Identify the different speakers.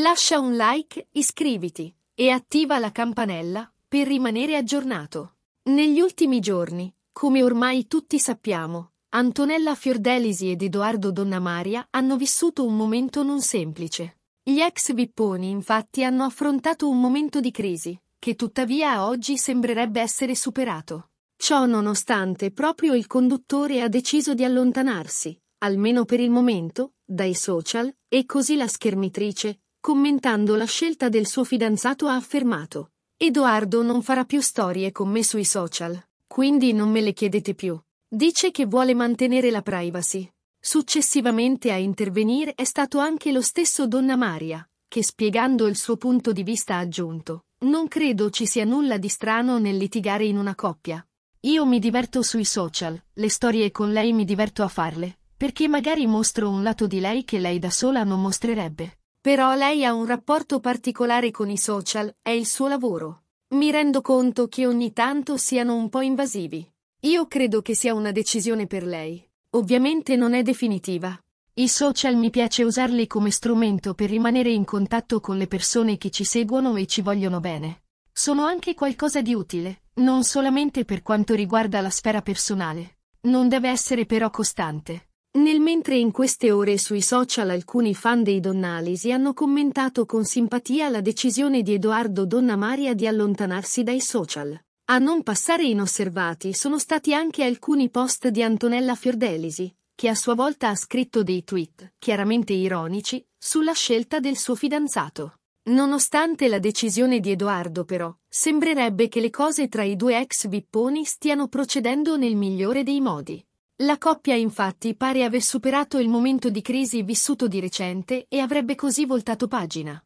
Speaker 1: Lascia un like, iscriviti e attiva la campanella per rimanere aggiornato. Negli ultimi giorni, come ormai tutti sappiamo, Antonella Fiordelisi ed Edoardo Donna Maria hanno vissuto un momento non semplice. Gli ex Vipponi infatti hanno affrontato un momento di crisi, che tuttavia oggi sembrerebbe essere superato. Ciò nonostante proprio il conduttore ha deciso di allontanarsi, almeno per il momento, dai social, e così la schermitrice, commentando la scelta del suo fidanzato ha affermato Edoardo non farà più storie con me sui social, quindi non me le chiedete più. Dice che vuole mantenere la privacy. Successivamente a intervenire è stato anche lo stesso Donna Maria, che spiegando il suo punto di vista ha aggiunto Non credo ci sia nulla di strano nel litigare in una coppia. Io mi diverto sui social, le storie con lei mi diverto a farle, perché magari mostro un lato di lei che lei da sola non mostrerebbe. Però lei ha un rapporto particolare con i social, è il suo lavoro. Mi rendo conto che ogni tanto siano un po' invasivi. Io credo che sia una decisione per lei. Ovviamente non è definitiva. I social mi piace usarli come strumento per rimanere in contatto con le persone che ci seguono e ci vogliono bene. Sono anche qualcosa di utile, non solamente per quanto riguarda la sfera personale. Non deve essere però costante. Nel mentre in queste ore sui social alcuni fan dei Donnalisi hanno commentato con simpatia la decisione di Edoardo Donnamaria di allontanarsi dai social. A non passare inosservati sono stati anche alcuni post di Antonella Fiordelisi, che a sua volta ha scritto dei tweet, chiaramente ironici, sulla scelta del suo fidanzato. Nonostante la decisione di Edoardo però, sembrerebbe che le cose tra i due ex vipponi stiano procedendo nel migliore dei modi. La coppia infatti pare aver superato il momento di crisi vissuto di recente e avrebbe così voltato pagina.